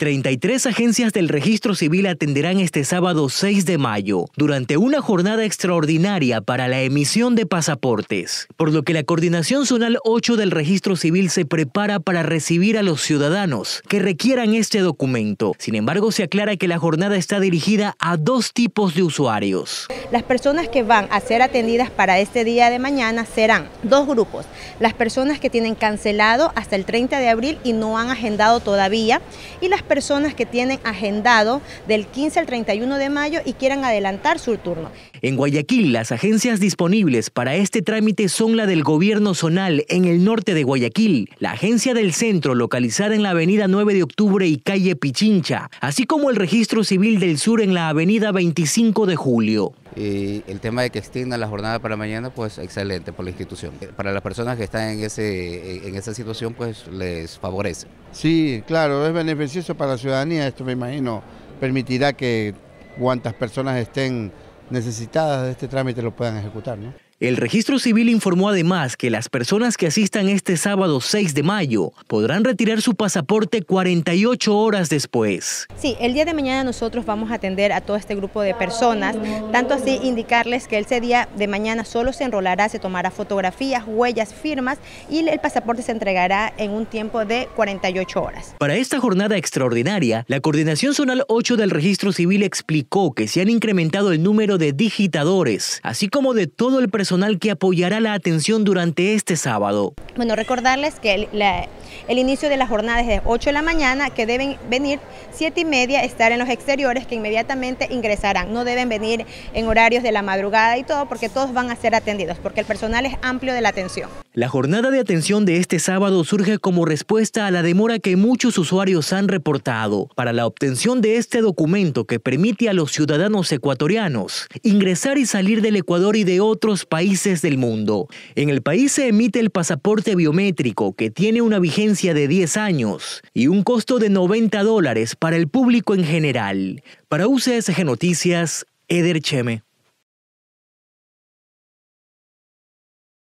33 agencias del registro civil atenderán este sábado 6 de mayo durante una jornada extraordinaria para la emisión de pasaportes, por lo que la Coordinación Zonal 8 del registro civil se prepara para recibir a los ciudadanos que requieran este documento. Sin embargo, se aclara que la jornada está dirigida a dos tipos de usuarios. Las personas que van a ser atendidas para este día de mañana serán dos grupos. Las personas que tienen cancelado hasta el 30 de abril y no han agendado todavía y las personas que tienen agendado del 15 al 31 de mayo y quieran adelantar su turno. En Guayaquil, las agencias disponibles para este trámite son la del gobierno zonal en el norte de Guayaquil, la agencia del centro localizada en la avenida 9 de octubre y calle Pichincha, así como el registro civil del sur en la avenida 25 de julio. Y el tema de que extienda la jornada para mañana, pues excelente por la institución. Para las personas que están en, ese, eh, en esa situación, pues les favorece. Sí, claro, es beneficioso para la ciudadanía. Esto me imagino permitirá que cuantas personas estén necesitadas de este trámite lo puedan ejecutar. ¿no? El registro civil informó además que las personas que asistan este sábado 6 de mayo podrán retirar su pasaporte 48 horas después. Sí, el día de mañana nosotros vamos a atender a todo este grupo de personas, tanto así indicarles que ese día de mañana solo se enrolará, se tomará fotografías, huellas, firmas y el pasaporte se entregará en un tiempo de 48 horas. Para esta jornada extraordinaria, la Coordinación Zonal 8 del Registro Civil explicó que se han incrementado el número de digitadores, así como de todo el personal que apoyará la atención durante este sábado. Bueno, recordarles que el, el inicio de la jornada es de 8 de la mañana, que deben venir 7 y media, estar en los exteriores, que inmediatamente ingresarán. No deben venir en horarios de la madrugada y todo, porque todos van a ser atendidos, porque el personal es amplio de la atención. La jornada de atención de este sábado surge como respuesta a la demora que muchos usuarios han reportado para la obtención de este documento que permite a los ciudadanos ecuatorianos ingresar y salir del Ecuador y de otros países del mundo. En el país se emite el pasaporte biométrico que tiene una vigencia de 10 años y un costo de 90 dólares para el público en general. Para UCSG Noticias, Eder Cheme.